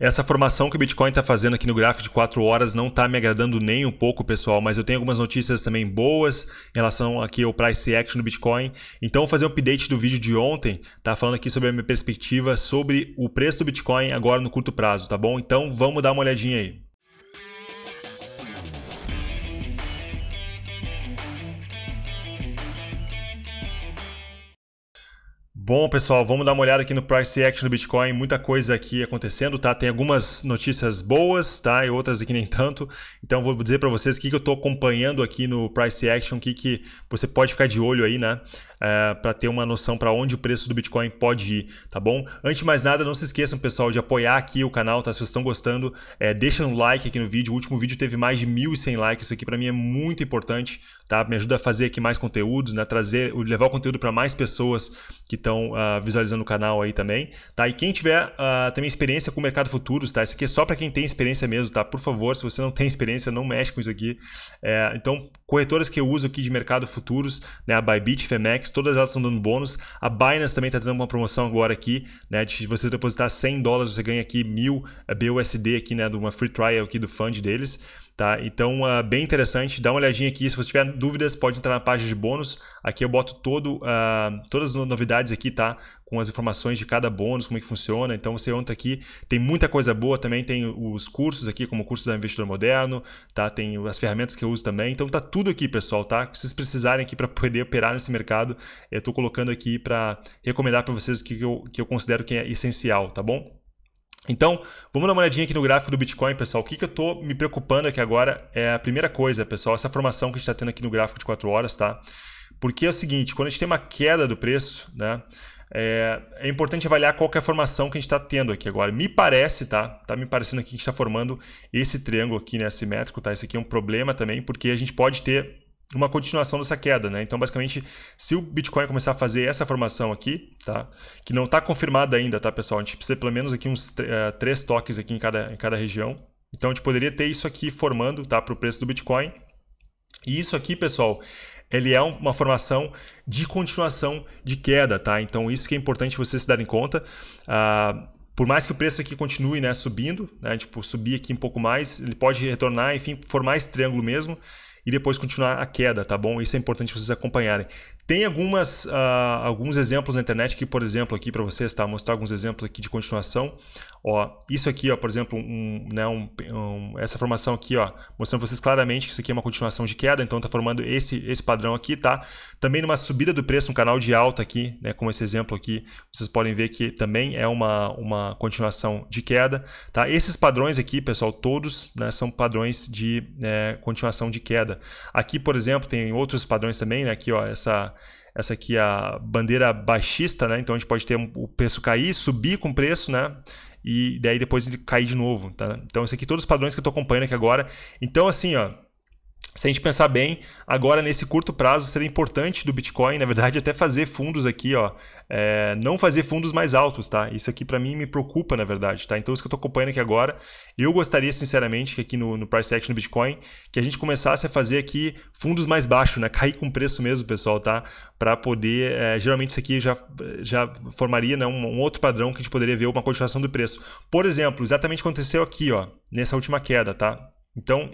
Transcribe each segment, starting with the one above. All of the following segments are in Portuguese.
Essa formação que o Bitcoin está fazendo aqui no gráfico de 4 horas não está me agradando nem um pouco, pessoal, mas eu tenho algumas notícias também boas em relação aqui ao price action do Bitcoin. Então, vou fazer um update do vídeo de ontem, tá falando aqui sobre a minha perspectiva sobre o preço do Bitcoin agora no curto prazo, tá bom? Então, vamos dar uma olhadinha aí. Bom, pessoal, vamos dar uma olhada aqui no price action do Bitcoin. Muita coisa aqui acontecendo, tá? Tem algumas notícias boas, tá? E outras aqui nem tanto. Então, vou dizer para vocês o que, que eu estou acompanhando aqui no price action, o que, que você pode ficar de olho aí, né? é, para ter uma noção para onde o preço do Bitcoin pode ir, tá bom? Antes de mais nada, não se esqueçam, pessoal, de apoiar aqui o canal, tá? Se vocês estão gostando, é, deixa um like aqui no vídeo. O último vídeo teve mais de 1.100 likes, isso aqui para mim é muito importante, tá? Me ajuda a fazer aqui mais conteúdos, né? Trazer, levar o conteúdo para mais pessoas que estão uh, ah, visualizando o canal aí também, tá? E quem tiver uh, também experiência com o mercado futuros, tá? Isso aqui é só para quem tem experiência mesmo, tá? Por favor, se você não tem experiência, não mexe com isso aqui. É, então, Corretoras que eu uso aqui de mercado futuros, né, a Bybit, Femex, todas elas estão dando bônus. A Binance também está dando uma promoção agora aqui, né, de você depositar 100 dólares, você ganha aqui 1000 eh, BUSD aqui, né, de uma free trial aqui do fund deles. Tá? Então, uh, bem interessante, dá uma olhadinha aqui. Se você tiver dúvidas, pode entrar na página de bônus. Aqui eu boto todo, uh, todas as novidades aqui, tá? com as informações de cada bônus, como é que funciona. Então você entra aqui, tem muita coisa boa também, tem os cursos aqui, como o curso da Investidor Moderno, tá? Tem as ferramentas que eu uso também. Então tá tudo aqui, pessoal, tá? Se vocês precisarem aqui para poder operar nesse mercado, eu estou colocando aqui para recomendar para vocês o que eu, que eu considero que é essencial, tá bom? Então, vamos dar uma olhadinha aqui no gráfico do Bitcoin, pessoal. O que, que eu estou me preocupando aqui agora é a primeira coisa, pessoal, essa formação que a gente está tendo aqui no gráfico de 4 horas, tá? Porque é o seguinte, quando a gente tem uma queda do preço, né? é, é, importante avaliar qual é a formação que a gente está tendo aqui agora. Me parece, tá? Tá me parecendo aqui que a gente está formando esse triângulo aqui, né? Assimétrico, tá? Esse aqui é um problema também, porque a gente pode ter uma continuação dessa queda, né? Então, basicamente, se o Bitcoin começar a fazer essa formação aqui, tá? Que não está confirmada ainda, tá, pessoal? A gente precisa pelo menos aqui uns uh, três toques aqui em cada, em cada região. Então, a gente poderia ter isso aqui formando, tá? Para o preço do Bitcoin. E isso aqui, pessoal, ele é uma formação de continuação de queda, tá? Então isso que é importante vocês se darem conta. Ah, por mais que o preço aqui continue né, subindo, né, tipo, subir aqui um pouco mais, ele pode retornar, enfim, formar esse triângulo mesmo e depois continuar a queda, tá bom? Isso é importante vocês acompanharem. Tem algumas, uh, alguns exemplos na internet que, por exemplo, aqui para vocês, tá? Vou mostrar alguns exemplos aqui de continuação. Ó, isso aqui, ó, por exemplo, um, né, um, um, essa formação aqui, ó, mostrando para vocês claramente que isso aqui é uma continuação de queda, então está formando esse, esse padrão aqui, tá? Também numa subida do preço, um canal de alta aqui, né, como esse exemplo aqui, vocês podem ver que também é uma, uma continuação de queda, tá? Esses padrões aqui, pessoal, todos né, são padrões de é, continuação de queda, Aqui, por exemplo, tem outros padrões também, né? Aqui, ó, essa, essa aqui é a bandeira baixista, né? Então a gente pode ter o preço cair, subir com o preço, né? E daí depois ele cair de novo, tá? Então, esse aqui todos os padrões que eu estou acompanhando aqui agora. Então, assim, ó, se a gente pensar bem, agora nesse curto prazo seria importante do Bitcoin, na verdade, até fazer fundos aqui, ó, é, não fazer fundos mais altos, tá? Isso aqui para mim me preocupa, na verdade, tá? Então isso que eu estou acompanhando aqui agora, eu gostaria sinceramente que aqui no, no price action do Bitcoin, que a gente começasse a fazer aqui fundos mais baixos, né? Cair com preço mesmo, pessoal, tá? Para poder, é, geralmente isso aqui já, já formaria né, um, um outro padrão que a gente poderia ver uma continuação do preço. Por exemplo, exatamente aconteceu aqui, ó, nessa última queda, tá? Então,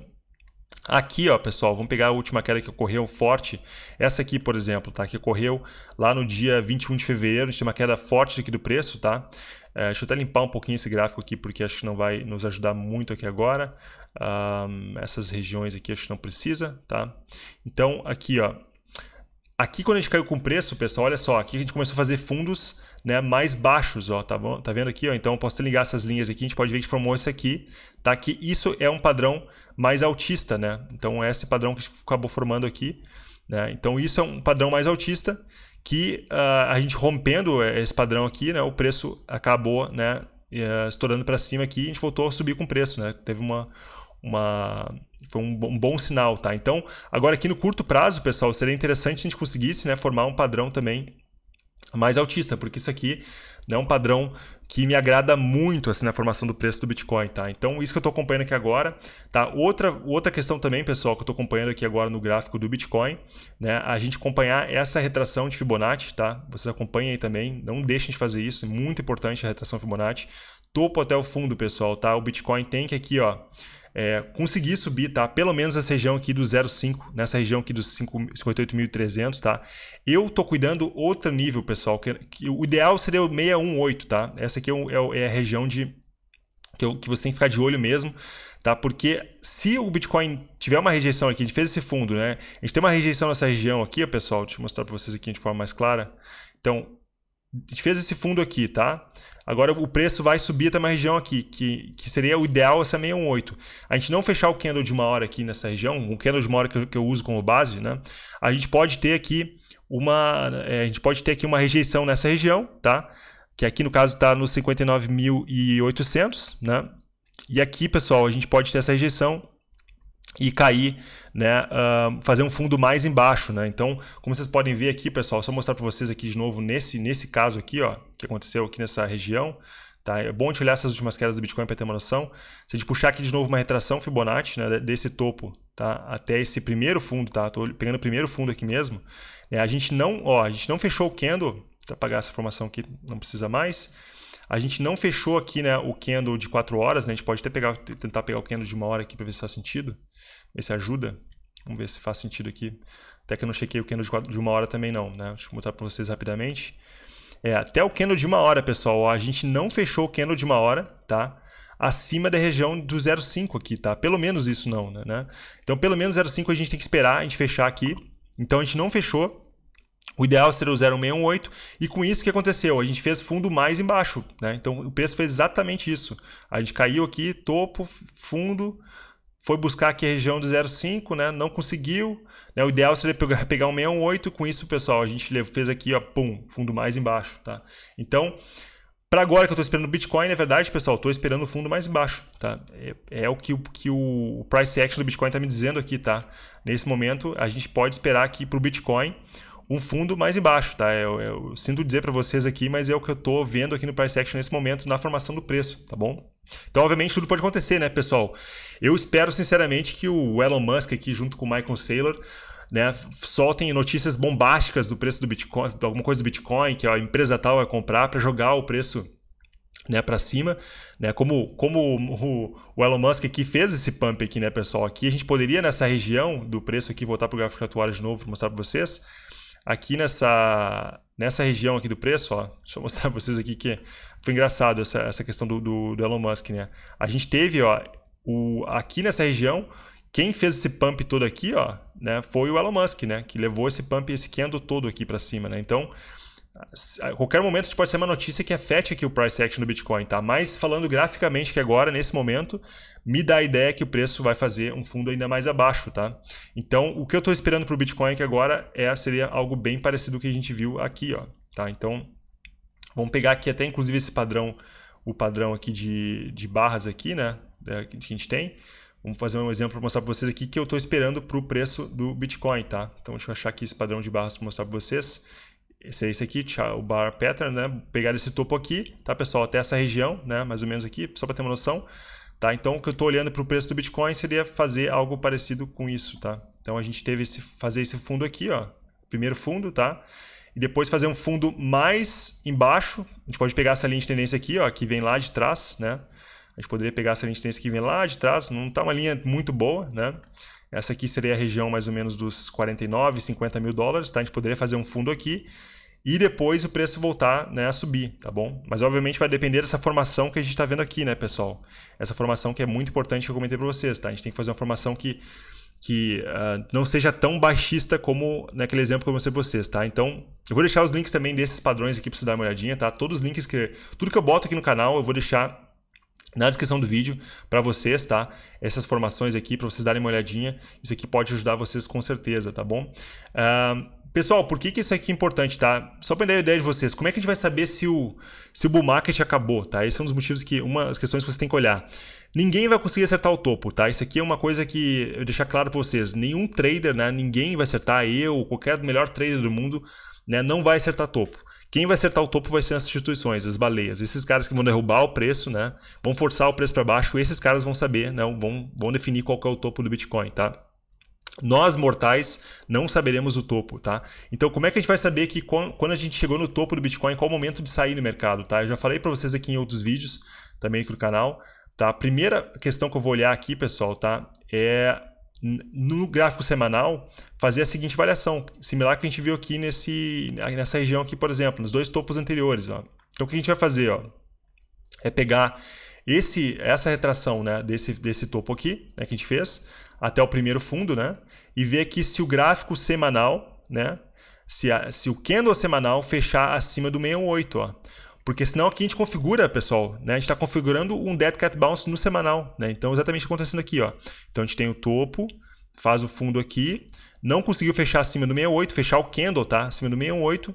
Aqui, ó, pessoal, vamos pegar a última queda que ocorreu forte. Essa aqui, por exemplo, tá? Que ocorreu lá no dia 21 de fevereiro. A gente tem uma queda forte aqui do preço, tá? É, deixa eu até limpar um pouquinho esse gráfico aqui, porque acho que não vai nos ajudar muito aqui agora. Um, essas regiões aqui acho que não precisa, tá? Então, aqui, ó. Aqui quando a gente caiu com preço, pessoal, olha só. Aqui a gente começou a fazer fundos né, mais baixos, ó, tá, bom? tá vendo aqui? Ó? Então, eu posso ligar essas linhas aqui, a gente pode ver que formou isso aqui, tá? que isso é um padrão mais altista, né? Então, é esse padrão que acabou formando aqui, né? Então, isso é um padrão mais altista, que uh, a gente rompendo esse padrão aqui, né, o preço acabou né, eh, estourando para cima aqui, a gente voltou a subir com o preço, né? Teve uma, uma foi um bom, um bom, sinal, tá? Então, agora aqui no curto prazo, pessoal, seria interessante a gente conseguisse, né, formar um padrão também mais altista porque isso aqui é um padrão que me agrada muito assim na formação do preço do Bitcoin, tá? Então, isso que eu estou acompanhando aqui agora, tá? Outra, outra questão também, pessoal, que eu estou acompanhando aqui agora no gráfico do Bitcoin, né? A gente acompanhar essa retração de Fibonacci, tá? Vocês acompanham aí também, não deixem de fazer isso, é muito importante a retração Fibonacci. Topo até o fundo, pessoal, tá? O Bitcoin tem que aqui, ó, é, conseguir subir, tá? Pelo menos essa região aqui do 05, nessa região aqui dos 58.300, tá? Eu tô cuidando outro nível, pessoal, que, que o ideal seria o 618, tá? Essa aqui é, é, é a região de que, eu, que você tem que ficar de olho mesmo, tá? Porque se o Bitcoin tiver uma rejeição aqui, a gente fez esse fundo, né? A gente tem uma rejeição nessa região aqui, ó, pessoal, deixa eu mostrar para vocês aqui de forma mais clara. Então, a gente fez esse fundo aqui, tá? Agora o preço vai subir até uma região aqui, que, que seria o ideal é essa 618. A gente não fechar o candle de uma hora aqui nessa região, o candle de uma hora que eu, que eu uso como base, né? A gente pode ter aqui uma, é, a gente pode ter aqui uma rejeição nessa região, tá? Que aqui no caso está nos 59.800, né? E aqui, pessoal, a gente pode ter essa rejeição e cair, né, uh, fazer um fundo mais embaixo, né? Então, como vocês podem ver aqui, pessoal, só mostrar para vocês aqui de novo nesse nesse caso aqui, ó, que aconteceu aqui nessa região, tá? É bom te olhar essas últimas quedas do Bitcoin para ter uma noção. Se a gente puxar aqui de novo uma retração Fibonacci, né, desse topo, tá, até esse primeiro fundo, tá? Tô pegando o primeiro fundo aqui mesmo. Né? A gente não, ó, a gente não fechou o candle, para apagar essa formação aqui, não precisa mais. A gente não fechou aqui né, o candle de 4 horas, né? a gente pode até pegar, tentar pegar o candle de uma hora aqui para ver se faz sentido esse ajuda. Vamos ver se faz sentido aqui. Até que eu não chequei o candle de, quatro, de uma hora também não, né? Deixa eu mostrar para vocês rapidamente. É, até o candle de uma hora, pessoal. A gente não fechou o candle de uma hora, tá? Acima da região do 0,5 aqui, tá? Pelo menos isso não, né? né? Então, pelo menos 0,5 a gente tem que esperar a gente fechar aqui. Então, a gente não fechou. O ideal seria o 0,618 e com isso o que aconteceu? A gente fez fundo mais embaixo, né? Então, o preço fez exatamente isso. A gente caiu aqui, topo, fundo, foi buscar aqui a região de 0,5, né? Não conseguiu. Né? O ideal seria pegar, pegar um 6,8. Com isso, pessoal, a gente fez aqui, ó, pum, fundo mais embaixo, tá? Então, para agora que eu estou esperando o Bitcoin, na é verdade, pessoal, estou esperando o fundo mais embaixo, tá? É, é o que, que, o price action do Bitcoin está me dizendo aqui, tá? Nesse momento, a gente pode esperar aqui para o Bitcoin um fundo mais embaixo, tá? Eu, eu sinto dizer para vocês aqui, mas é o que eu estou vendo aqui no price action nesse momento na formação do preço, tá bom? Então, obviamente, tudo pode acontecer, né, pessoal? Eu espero, sinceramente, que o Elon Musk aqui, junto com o Michael Saylor, né, soltem notícias bombásticas do preço do Bitcoin, alguma coisa do Bitcoin, que a empresa tal vai comprar para jogar o preço né, para cima, né, como, como o, o, Elon Musk aqui fez esse pump aqui, né, pessoal, aqui a gente poderia nessa região do preço aqui voltar para o gráfico atual de novo, para mostrar para vocês, aqui nessa, nessa região aqui do preço, ó, deixa eu mostrar para vocês aqui que foi engraçado essa, essa questão do, do, do Elon Musk, né? A gente teve, ó, o, aqui nessa região, quem fez esse pump todo aqui, ó, né, foi o Elon Musk, né, que levou esse pump, esse candle todo aqui para cima, né? Então, a qualquer momento a tipo, gente pode ser uma notícia que afete aqui o price action do Bitcoin, tá? Mas falando graficamente que agora, nesse momento, me dá a ideia que o preço vai fazer um fundo ainda mais abaixo, tá? Então, o que eu estou esperando para o Bitcoin aqui agora é, seria algo bem parecido com o que a gente viu aqui, ó, tá? Então, vamos pegar aqui até inclusive esse padrão, o padrão aqui de, de barras aqui, né, que a gente tem. Vamos fazer um exemplo para mostrar para vocês aqui que eu estou esperando para o preço do Bitcoin, tá? Então, deixa eu achar aqui esse padrão de barras para mostrar para vocês esse é esse aqui, o bar pattern, né? Pegar esse topo aqui, tá, pessoal? Até essa região, né? Mais ou menos aqui, só para ter uma noção. Tá? Então, o que eu estou olhando para o preço do Bitcoin seria fazer algo parecido com isso, tá? Então, a gente teve esse, fazer esse fundo aqui, ó. Primeiro fundo, tá? E depois fazer um fundo mais embaixo. A gente pode pegar essa linha de tendência aqui, ó, que vem lá de trás, né? A gente poderia pegar essa linha de tendência que vem lá de trás. Não tá uma linha muito boa, né? Essa aqui seria a região mais ou menos dos 49, 50 mil dólares, tá? A gente poderia fazer um fundo aqui e depois o preço voltar né, a subir, tá bom? Mas obviamente vai depender dessa formação que a gente está vendo aqui, né, pessoal? Essa formação que é muito importante que eu comentei para vocês, tá? A gente tem que fazer uma formação que, que uh, não seja tão baixista como naquele exemplo que eu mostrei para vocês, tá? Então, eu vou deixar os links também desses padrões aqui para você dar uma olhadinha, tá? Todos os links que... Tudo que eu boto aqui no canal, eu vou deixar na descrição do vídeo para vocês, tá? Essas formações aqui, para vocês darem uma olhadinha. Isso aqui pode ajudar vocês com certeza, tá bom? Uh, pessoal, por que, que isso aqui é importante, tá? Só para dar a ideia de vocês, como é que a gente vai saber se o, se o bull market acabou, tá? Esse é um dos motivos que, uma das questões que você tem que olhar. Ninguém vai conseguir acertar o topo, tá? Isso aqui é uma coisa que eu deixar claro para vocês. Nenhum trader, né? Ninguém vai acertar, eu, qualquer melhor trader do mundo, né? Não vai acertar topo. Quem vai acertar o topo vai ser as instituições, as baleias. Esses caras que vão derrubar o preço, né? Vão forçar o preço para baixo. Esses caras vão saber, né? Vão, vão definir qual é o topo do Bitcoin, tá? Nós mortais não saberemos o topo, tá? Então, como é que a gente vai saber que quando a gente chegou no topo do Bitcoin, qual o momento de sair no mercado, tá? Eu já falei para vocês aqui em outros vídeos, também aqui no canal, tá? A primeira questão que eu vou olhar aqui, pessoal, tá? É no gráfico semanal, fazer a seguinte variação, similar que a gente viu aqui nesse, nessa região aqui, por exemplo, nos dois topos anteriores. Ó. Então, o que a gente vai fazer ó, é pegar esse, essa retração né, desse, desse topo aqui, né, que a gente fez, até o primeiro fundo, né, e ver aqui se o gráfico semanal, né, se, a, se o candle semanal fechar acima do 68. Ó. Porque senão aqui a gente configura, pessoal, né? A gente está configurando um dead cat bounce no semanal, né? Então, exatamente o que está acontecendo aqui, ó. Então, a gente tem o topo, faz o fundo aqui, não conseguiu fechar acima do 68, fechar o candle, tá? Acima do 68.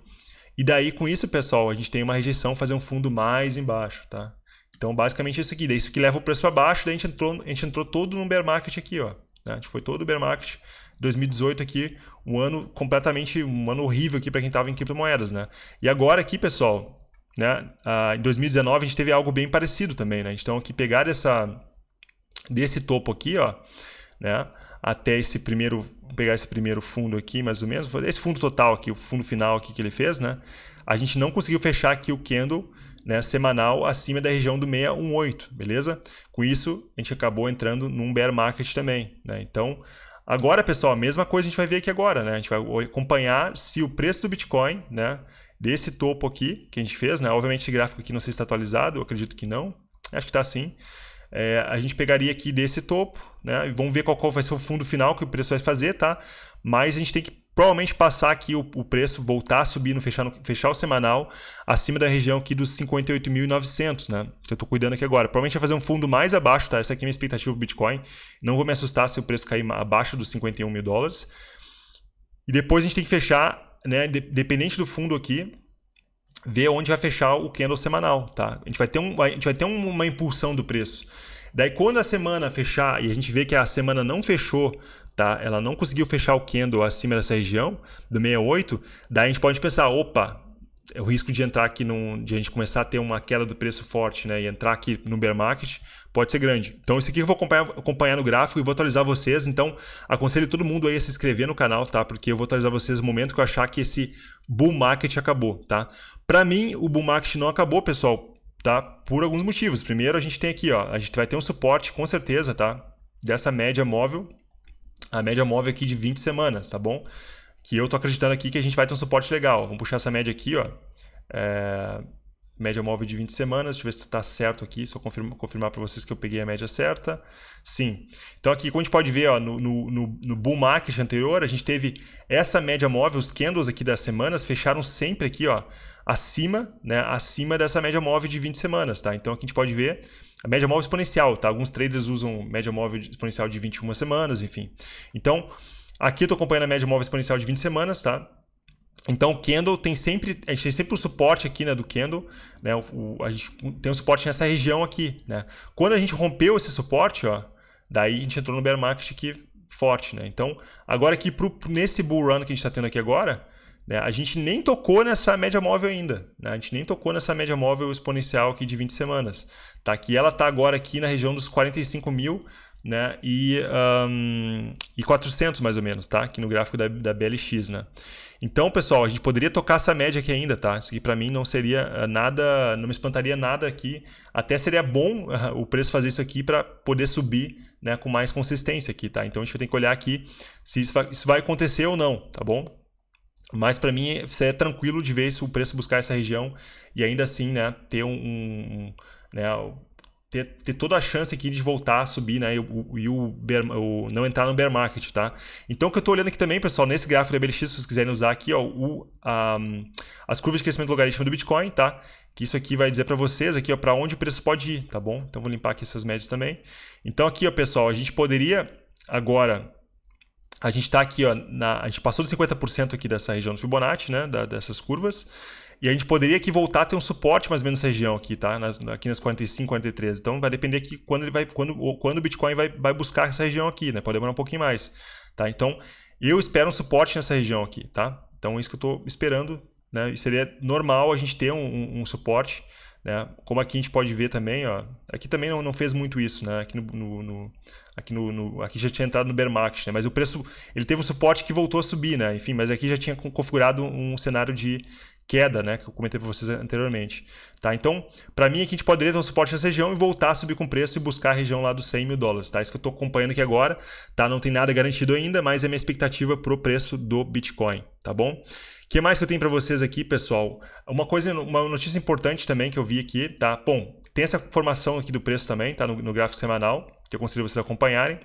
E daí, com isso, pessoal, a gente tem uma rejeição, fazer um fundo mais embaixo, tá? Então, basicamente é isso aqui. Daí, isso que leva o preço para baixo, daí a gente, entrou, a gente entrou todo no bear market aqui, ó. Né? A gente foi todo bear market 2018 aqui, um ano completamente, um ano horrível aqui para quem estava em criptomoedas, né? E agora aqui, pessoal, né? Ah, em 2019 a gente teve algo bem parecido também, né? Então aqui pegar essa desse topo aqui, ó, né? Até esse primeiro pegar esse primeiro fundo aqui, mais ou menos, esse fundo total aqui, o fundo final aqui que ele fez, né? A gente não conseguiu fechar aqui o candle, né, semanal acima da região do 618, beleza? Com isso, a gente acabou entrando num bear market também, né? Então, agora, pessoal, a mesma coisa a gente vai ver aqui agora, né? A gente vai acompanhar se o preço do Bitcoin, né, desse topo aqui que a gente fez, né? Obviamente esse gráfico aqui não sei se está atualizado, eu acredito que não. Acho que está sim. É, a gente pegaria aqui desse topo, né? E vamos ver qual, qual, vai ser o fundo final que o preço vai fazer, tá? Mas a gente tem que provavelmente passar aqui o, o preço, voltar a subir no fechar, no fechar o semanal acima da região aqui dos 58.900, né? Que eu tô cuidando aqui agora. Provavelmente vai fazer um fundo mais abaixo, tá? Essa aqui é a minha expectativa do Bitcoin. Não vou me assustar se o preço cair abaixo dos 51 mil dólares. E depois a gente tem que fechar né, dependente do fundo aqui, ver onde vai fechar o candle semanal, tá? A gente vai ter, um, a gente vai ter uma impulsão do preço. Daí quando a semana fechar e a gente vê que a semana não fechou, tá? Ela não conseguiu fechar o candle acima dessa região do 68, daí a gente pode pensar, opa, é o risco de entrar aqui num, de a gente começar a ter uma queda do preço forte, né, e entrar aqui no bear market, pode ser grande. Então isso aqui eu vou acompanhar, acompanhar no gráfico e vou atualizar vocês. Então aconselho todo mundo aí a se inscrever no canal, tá? Porque eu vou atualizar vocês no momento que eu achar que esse bull market acabou, tá? Para mim o bull market não acabou, pessoal, tá? Por alguns motivos. Primeiro a gente tem aqui, ó, a gente vai ter um suporte com certeza, tá? Dessa média móvel, a média móvel aqui de 20 semanas, tá bom? que eu tô acreditando aqui que a gente vai ter um suporte legal. Vamos puxar essa média aqui, ó. É, média móvel de 20 semanas, deixa eu ver se está certo aqui, só confirma, confirmar para vocês que eu peguei a média certa. Sim. Então aqui, como a gente pode ver, ó, no, no, no bull market anterior, a gente teve essa média móvel, os candles aqui das semanas fecharam sempre aqui, ó, acima, né, acima dessa média móvel de 20 semanas, tá? Então aqui a gente pode ver a média móvel exponencial, tá? Alguns traders usam média móvel exponencial de 21 semanas, enfim. Então, Aqui eu estou acompanhando a média móvel exponencial de 20 semanas, tá? Então, o Candle tem sempre, a gente tem sempre o suporte aqui né, do Candle, né, o, o, a gente tem um suporte nessa região aqui. Né? Quando a gente rompeu esse suporte, ó, daí a gente entrou no bear market aqui forte. Né? Então, agora aqui pro, nesse bull run que a gente está tendo aqui agora, né, a gente nem tocou nessa média móvel ainda. Né? A gente nem tocou nessa média móvel exponencial aqui de 20 semanas. Tá? Que ela está agora aqui na região dos 45 mil, né? E, um, e 400 mais ou menos, tá? Aqui no gráfico da, da BLX, né? Então, pessoal, a gente poderia tocar essa média aqui ainda, tá? Isso aqui para mim não seria eh, nada, não me espantaria nada aqui. Até seria bom uh, o preço fazer isso aqui para poder subir, né, com mais consistência aqui, tá? Então a gente tem que olhar aqui se isso vai, isso vai acontecer ou não, tá bom? Mas para mim é tranquilo de ver se o preço buscar essa região e ainda assim, né, ter um, um né, ter, ter toda a chance aqui de voltar a subir, né? E, o, e o, bear, o não entrar no bear market, tá? Então, o que eu estou olhando aqui também, pessoal, nesse gráfico da BLX, se vocês quiserem usar aqui, ó, o, a, as curvas de crescimento logarítmico do Bitcoin, tá? Que isso aqui vai dizer para vocês aqui, ó, para onde o preço pode ir, tá bom? Então, vou limpar aqui essas médias também. Então, aqui, ó, pessoal, a gente poderia agora a gente está aqui, ó, na, a gente passou de 50% aqui dessa região do Fibonacci, né, da, dessas curvas. E a gente poderia aqui voltar a ter um suporte mais ou menos nessa região aqui, tá? Nas, aqui nas 45, 43. Então vai depender aqui quando ele vai, quando, quando o Bitcoin vai, vai buscar essa região aqui, né? Pode demorar um pouquinho mais, tá? Então eu espero um suporte nessa região aqui, tá? Então é isso que eu estou esperando, né? E seria normal a gente ter um, um, um suporte, né? Como aqui a gente pode ver também, ó. Aqui também não, não fez muito isso, né? Aqui no, no, no aqui no, no, aqui já tinha entrado no bear market, né? Mas o preço ele teve um suporte que voltou a subir, né? Enfim, mas aqui já tinha configurado um cenário de queda, né, que eu comentei para vocês anteriormente. Tá? Então, para mim, aqui a gente poderia ter um suporte nessa região e voltar a subir com preço e buscar a região lá dos 100 mil dólares. Tá? Isso que eu estou acompanhando aqui agora. Tá? Não tem nada garantido ainda, mas é minha expectativa para o preço do Bitcoin. Tá bom? O que mais que eu tenho para vocês aqui, pessoal? Uma coisa, uma notícia importante também que eu vi aqui, tá? Bom, tem essa formação aqui do preço também, tá? No, no gráfico semanal, que eu considero vocês acompanharem.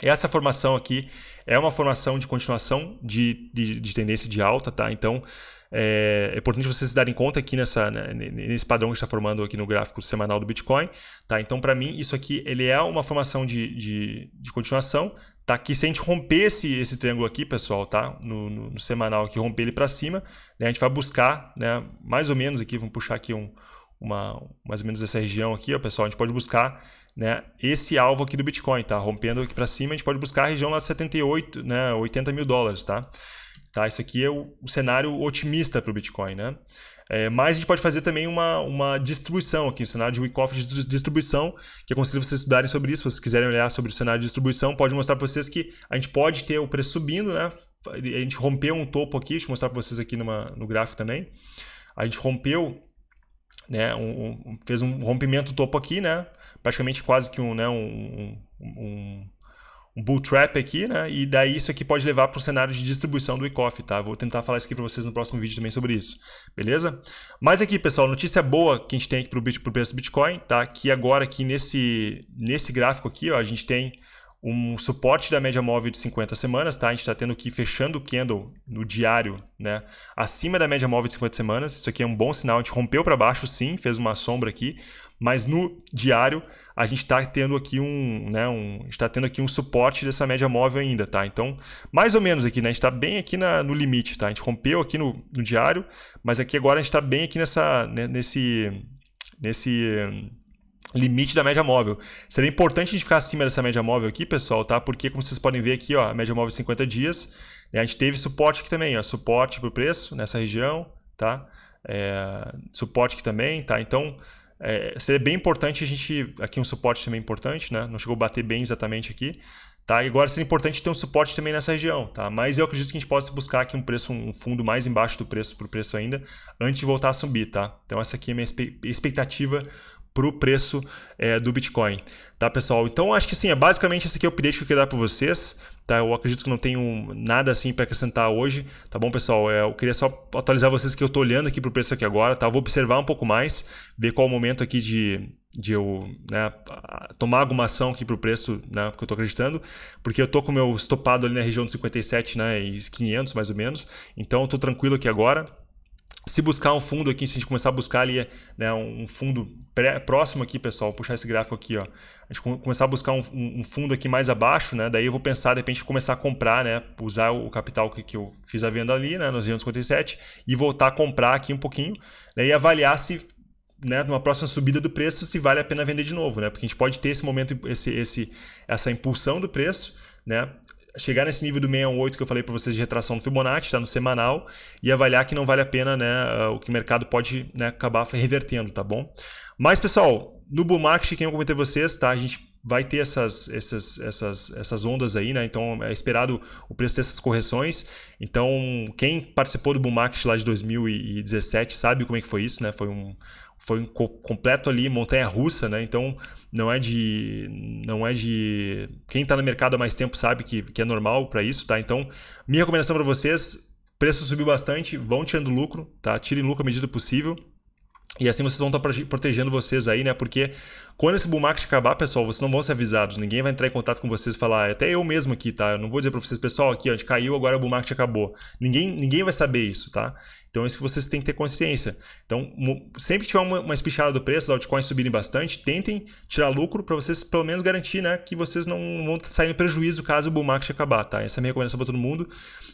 Essa formação aqui é uma formação de continuação de, de, de tendência de alta, tá? Então é, é importante vocês se darem conta aqui nessa, né, nesse padrão que está formando aqui no gráfico semanal do Bitcoin, tá? Então para mim isso aqui ele é uma formação de, de, de continuação, tá? Que se a gente romper esse, esse triângulo aqui, pessoal, tá? No, no, no semanal aqui, romper ele para cima, né? A gente vai buscar, né? Mais ou menos aqui, vamos puxar aqui um, uma, mais ou menos essa região aqui, ó, pessoal. A gente pode buscar né, esse alvo aqui do Bitcoin, tá? Rompendo aqui para cima, a gente pode buscar a região lá de 78, né, 80 mil dólares, tá? tá? Isso aqui é o, o cenário otimista para o Bitcoin, né? É, mas a gente pode fazer também uma, uma distribuição aqui, um cenário de week-off de distribuição, que eu é aconselho vocês estudarem sobre isso, se vocês quiserem olhar sobre o cenário de distribuição, pode mostrar para vocês que a gente pode ter o preço subindo, né? A gente rompeu um topo aqui, deixa eu mostrar para vocês aqui numa, no gráfico também. A gente rompeu, né? Um, um, fez um rompimento topo aqui, né? praticamente quase que um, né, um, um, um bull trap aqui, né? E daí isso aqui pode levar para o cenário de distribuição do ICOF, tá? Vou tentar falar isso aqui para vocês no próximo vídeo também sobre isso, beleza? Mas aqui, pessoal, notícia boa que a gente tem aqui para o preço do Bitcoin, tá? Que agora aqui nesse, nesse gráfico aqui, ó, a gente tem um suporte da média móvel de 50 semanas, tá? A gente está tendo que ir fechando o candle no diário, né? Acima da média móvel de 50 semanas. Isso aqui é um bom sinal. A gente rompeu para baixo, sim, fez uma sombra aqui, mas no diário a gente está tendo aqui um, né? Um, está tendo aqui um suporte dessa média móvel ainda, tá? Então, mais ou menos aqui, né? A gente está bem aqui na, no limite, tá? A gente rompeu aqui no, no diário, mas aqui agora a gente está bem aqui nessa, né? nesse, nesse limite da média móvel. Seria importante a gente ficar acima dessa média móvel aqui, pessoal, tá? Porque, como vocês podem ver aqui, ó, a média móvel 50 é dias. Né? A gente teve suporte aqui também, ó, suporte para o preço nessa região, tá? É, suporte aqui também, tá? Então, é, seria bem importante a gente... Aqui um suporte também importante, né? Não chegou a bater bem exatamente aqui. Tá? E agora seria importante ter um suporte também nessa região, tá? Mas eu acredito que a gente possa buscar aqui um preço, um fundo mais embaixo do preço para o preço ainda, antes de voltar a subir, tá? Então essa aqui é a minha expectativa para o preço é, do Bitcoin, tá, pessoal? Então, acho que sim, é basicamente esse aqui é o update que eu queria dar para vocês, tá? Eu acredito que não tenho nada assim para acrescentar hoje, tá bom, pessoal? É, eu queria só atualizar vocês que eu estou olhando aqui para o preço aqui agora, tá? vou observar um pouco mais, ver qual é o momento aqui de, de eu né, tomar alguma ação aqui para o preço né, que eu estou acreditando, porque eu estou com o meu estopado ali na região de 57 né, e 500 mais ou menos, então estou tranquilo aqui agora, se buscar um fundo aqui, se a gente começar a buscar ali né, um fundo pré, próximo aqui, pessoal, puxar esse gráfico aqui, ó. A gente começar a buscar um, um, fundo aqui mais abaixo, né? Daí eu vou pensar, de repente, começar a comprar, né? Usar o capital que, que eu fiz a venda ali, né? Nos 257 e voltar a comprar aqui um pouquinho, né, e avaliar se né, numa próxima subida do preço, se vale a pena vender de novo, né? Porque a gente pode ter esse momento, esse, esse, essa impulsão do preço, né? chegar nesse nível do 618 que eu falei para vocês de retração do Fibonacci, está no semanal, e avaliar que não vale a pena, né, eh, o que o mercado pode né, acabar revertendo, tá bom? Mas, pessoal, no bull market, quem eu comentei vocês, tá? A gente vai ter essas, essas, essas, essas ondas aí, né? Então é esperado o preço dessas correções. Então, quem participou do bull market lá de 2017 sabe como é que foi isso, né? Foi um, foi um completo ali montanha russa, né? Então não é de não é de quem está no mercado há mais tempo sabe que, que é normal para isso, tá? Então minha recomendação para vocês, preço subiu bastante, vão tirando lucro, tá? Tirem lucro à medida possível. E assim vocês vão estar protegendo vocês aí, né? Porque quando esse bull market acabar, pessoal, vocês não vão ser avisados. Ninguém vai entrar em contato com vocês e falar, ah, é até eu mesmo aqui, tá? Eu não vou dizer para vocês, pessoal, aqui, ó, a gente caiu, agora o bull market acabou. Ninguém, ninguém vai saber isso, tá? Então, é isso que vocês têm que ter consciência. Então, sempre que tiver uma, uma espichada do preço, os altcoins subirem bastante, tentem tirar lucro para vocês, pelo menos, garantir né, que vocês não vão sair em prejuízo caso o bull market acabar, tá? Essa é a minha recomendação para todo mundo.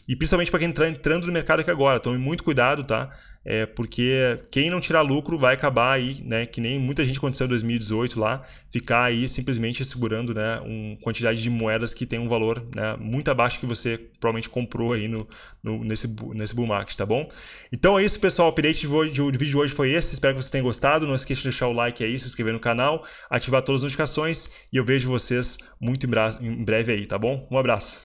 E principalmente para quem está entrando no mercado aqui agora. Tome muito cuidado, tá? é, porque quem não tirar lucro vai acabar aí, né, que nem muita gente aconteceu em 2018 lá, ficar aí simplesmente segurando, né, uma quantidade de moedas que tem um valor, né, muito abaixo que você provavelmente comprou aí no, no nesse, nesse bull market, tá bom? Então é isso, pessoal, o update de, hoje, de, vídeo de hoje foi esse, espero que vocês tenham gostado, não esqueça de deixar o like aí, se inscrever no canal, ativar todas as notificações e eu vejo vocês muito em, em breve aí, tá bom? Um abraço!